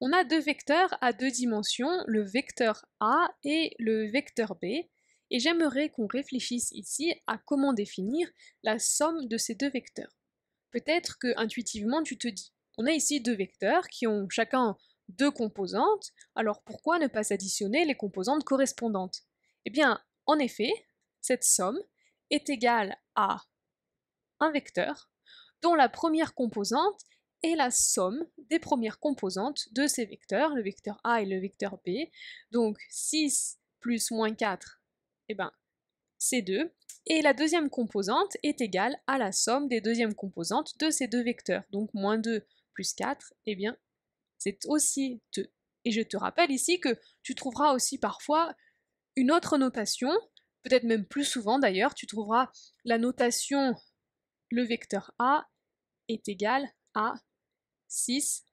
On a deux vecteurs à deux dimensions, le vecteur A et le vecteur B, et j'aimerais qu'on réfléchisse ici à comment définir la somme de ces deux vecteurs. Peut-être que intuitivement tu te dis, on a ici deux vecteurs qui ont chacun deux composantes, alors pourquoi ne pas additionner les composantes correspondantes Eh bien, en effet, cette somme est égale à un vecteur dont la première composante et la somme des premières composantes de ces vecteurs, le vecteur A et le vecteur B. Donc 6 plus moins 4, eh ben, c'est 2. Et la deuxième composante est égale à la somme des deuxièmes composantes de ces deux vecteurs. Donc moins 2 plus 4, eh bien, c'est aussi 2. Et je te rappelle ici que tu trouveras aussi parfois une autre notation, peut-être même plus souvent d'ailleurs, tu trouveras la notation le vecteur A est égal à 6,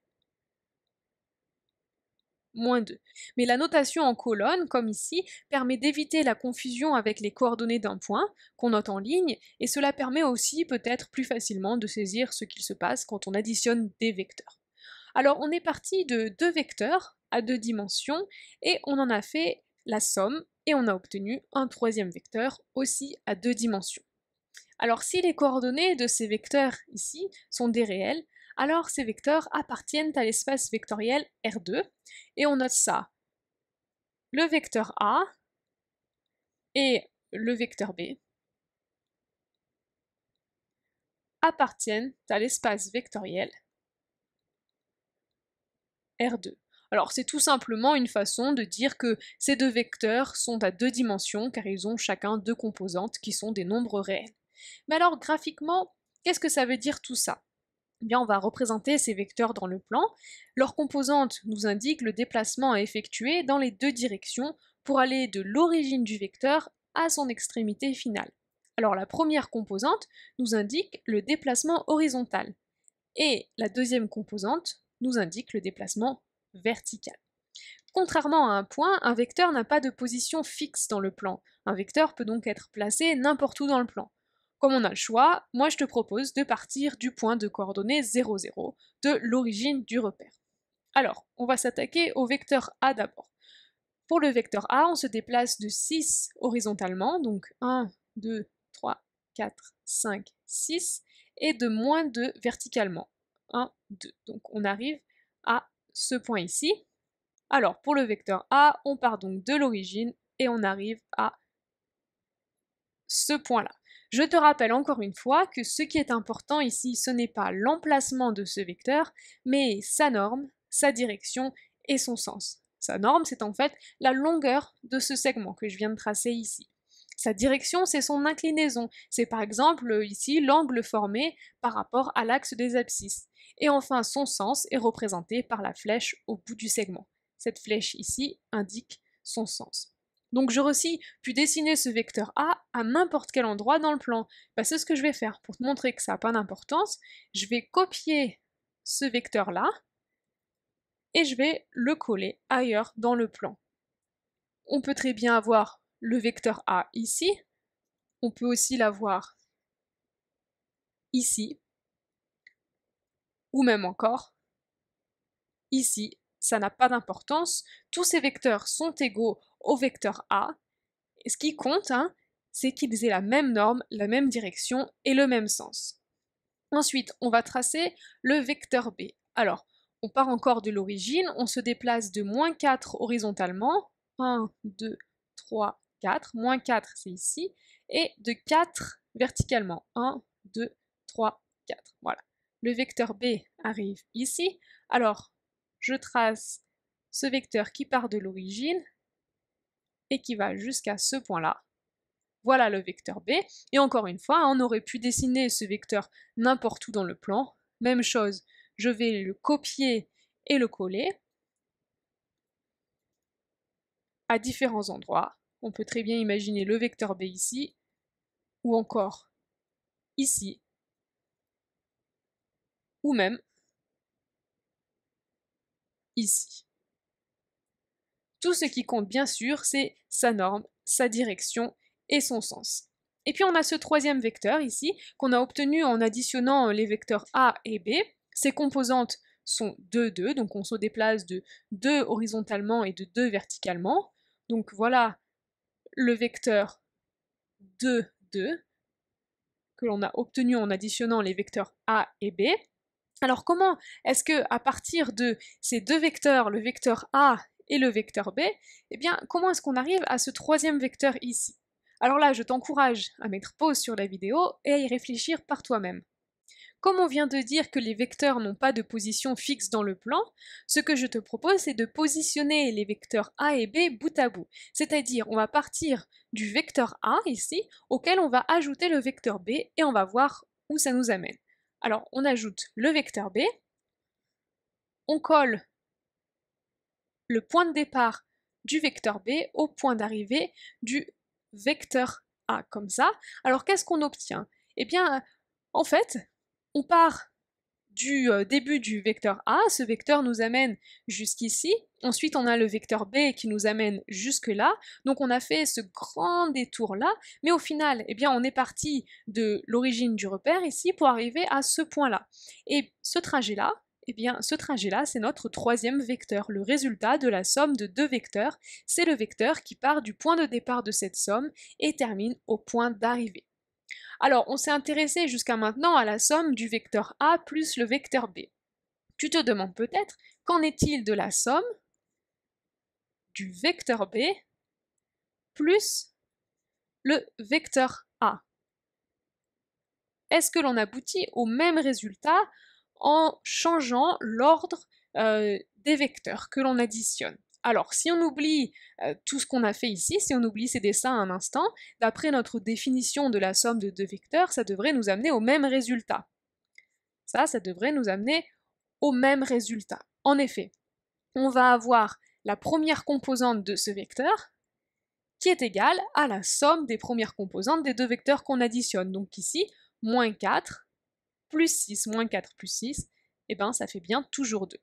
moins 2. Mais la notation en colonne, comme ici, permet d'éviter la confusion avec les coordonnées d'un point qu'on note en ligne, et cela permet aussi peut-être plus facilement de saisir ce qu'il se passe quand on additionne des vecteurs. Alors on est parti de deux vecteurs à deux dimensions, et on en a fait la somme, et on a obtenu un troisième vecteur aussi à deux dimensions. Alors si les coordonnées de ces vecteurs ici sont des réels, alors ces vecteurs appartiennent à l'espace vectoriel R2, et on note ça. Le vecteur A et le vecteur B appartiennent à l'espace vectoriel R2. Alors c'est tout simplement une façon de dire que ces deux vecteurs sont à deux dimensions car ils ont chacun deux composantes qui sont des nombres réels. Mais alors graphiquement, qu'est-ce que ça veut dire tout ça eh on va représenter ces vecteurs dans le plan. Leur composante nous indique le déplacement à effectuer dans les deux directions pour aller de l'origine du vecteur à son extrémité finale. Alors la première composante nous indique le déplacement horizontal et la deuxième composante nous indique le déplacement vertical. Contrairement à un point, un vecteur n'a pas de position fixe dans le plan. Un vecteur peut donc être placé n'importe où dans le plan comme on a le choix, moi je te propose de partir du point de coordonnées 0, 0 de l'origine du repère. Alors, on va s'attaquer au vecteur A d'abord. Pour le vecteur A, on se déplace de 6 horizontalement, donc 1, 2, 3, 4, 5, 6, et de moins 2 verticalement, 1, 2. Donc on arrive à ce point ici. Alors pour le vecteur A, on part donc de l'origine et on arrive à ce point-là. Je te rappelle encore une fois que ce qui est important ici, ce n'est pas l'emplacement de ce vecteur, mais sa norme, sa direction et son sens. Sa norme, c'est en fait la longueur de ce segment que je viens de tracer ici. Sa direction, c'est son inclinaison. C'est par exemple ici l'angle formé par rapport à l'axe des abscisses. Et enfin, son sens est représenté par la flèche au bout du segment. Cette flèche ici indique son sens. Donc j'aurais aussi pu dessiner ce vecteur A à n'importe quel endroit dans le plan. Bah, c'est ce que je vais faire. Pour te montrer que ça n'a pas d'importance, je vais copier ce vecteur-là et je vais le coller ailleurs dans le plan. On peut très bien avoir le vecteur A ici, on peut aussi l'avoir ici, ou même encore ici ça n'a pas d'importance. Tous ces vecteurs sont égaux au vecteur A. ce qui compte, hein, c'est qu'ils aient la même norme, la même direction et le même sens. Ensuite, on va tracer le vecteur B. Alors, on part encore de l'origine, on se déplace de moins 4 horizontalement. 1, 2, 3, 4. Moins 4, c'est ici. Et de 4 verticalement. 1, 2, 3, 4. Voilà. Le vecteur B arrive ici. Alors, je trace ce vecteur qui part de l'origine et qui va jusqu'à ce point-là. Voilà le vecteur B. Et encore une fois, on aurait pu dessiner ce vecteur n'importe où dans le plan. Même chose, je vais le copier et le coller à différents endroits. On peut très bien imaginer le vecteur B ici, ou encore ici, ou même ici. Tout ce qui compte bien sûr, c'est sa norme, sa direction et son sens. Et puis on a ce troisième vecteur ici, qu'on a obtenu en additionnant les vecteurs A et B. Ses composantes sont 2, 2, donc on se déplace de 2 horizontalement et de 2 verticalement. Donc voilà le vecteur 2, 2, que l'on a obtenu en additionnant les vecteurs A et B. Alors comment est-ce que à partir de ces deux vecteurs, le vecteur A et le vecteur B, eh bien comment est-ce qu'on arrive à ce troisième vecteur ici Alors là, je t'encourage à mettre pause sur la vidéo et à y réfléchir par toi-même. Comme on vient de dire que les vecteurs n'ont pas de position fixe dans le plan, ce que je te propose c'est de positionner les vecteurs A et B bout à bout. C'est-à-dire on va partir du vecteur A ici, auquel on va ajouter le vecteur B et on va voir où ça nous amène. Alors on ajoute le vecteur B, on colle le point de départ du vecteur B au point d'arrivée du vecteur A, comme ça. Alors qu'est-ce qu'on obtient Eh bien, en fait, on part du euh, début du vecteur A, ce vecteur nous amène jusqu'ici, Ensuite, on a le vecteur B qui nous amène jusque-là. Donc on a fait ce grand détour-là, mais au final, eh bien, on est parti de l'origine du repère ici pour arriver à ce point-là. Et ce trajet-là, eh bien, ce trajet-là, c'est notre troisième vecteur. Le résultat de la somme de deux vecteurs, c'est le vecteur qui part du point de départ de cette somme et termine au point d'arrivée. Alors, on s'est intéressé jusqu'à maintenant à la somme du vecteur A plus le vecteur B. Tu te demandes peut-être, qu'en est-il de la somme du vecteur B plus le vecteur A. Est-ce que l'on aboutit au même résultat en changeant l'ordre euh, des vecteurs que l'on additionne alors, si on oublie euh, tout ce qu'on a fait ici, si on oublie ces dessins un instant, d'après notre définition de la somme de deux vecteurs, ça devrait nous amener au même résultat. Ça, ça devrait nous amener au même résultat. En effet, on va avoir la première composante de ce vecteur, qui est égale à la somme des premières composantes des deux vecteurs qu'on additionne. Donc ici, moins 4 plus 6, moins 4 plus 6, eh ben, ça fait bien toujours 2.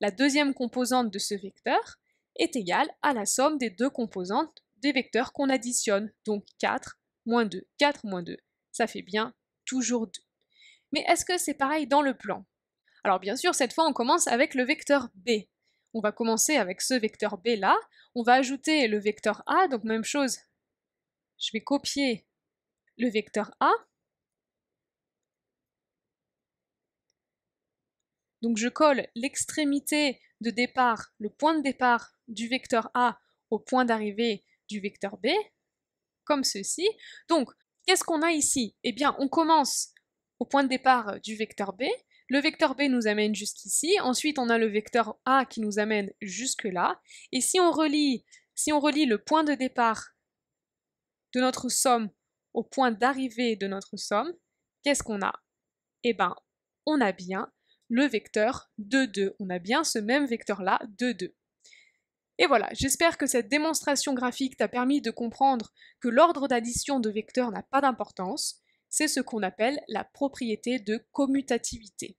La deuxième composante de ce vecteur est égale à la somme des deux composantes des vecteurs qu'on additionne. Donc 4 moins 2, 4 moins 2, ça fait bien toujours 2. Mais est-ce que c'est pareil dans le plan Alors bien sûr, cette fois, on commence avec le vecteur B on va commencer avec ce vecteur B là, on va ajouter le vecteur A, donc même chose, je vais copier le vecteur A, donc je colle l'extrémité de départ, le point de départ du vecteur A au point d'arrivée du vecteur B, comme ceci. Donc, qu'est-ce qu'on a ici Eh bien, on commence au point de départ du vecteur B, le vecteur B nous amène jusqu'ici, ensuite on a le vecteur A qui nous amène jusque-là, et si on, relie, si on relie le point de départ de notre somme au point d'arrivée de notre somme, qu'est-ce qu'on a Eh bien, on a bien le vecteur 2, 2. On a bien ce même vecteur-là, 2, 2. Et voilà, j'espère que cette démonstration graphique t'a permis de comprendre que l'ordre d'addition de vecteurs n'a pas d'importance, c'est ce qu'on appelle la propriété de commutativité.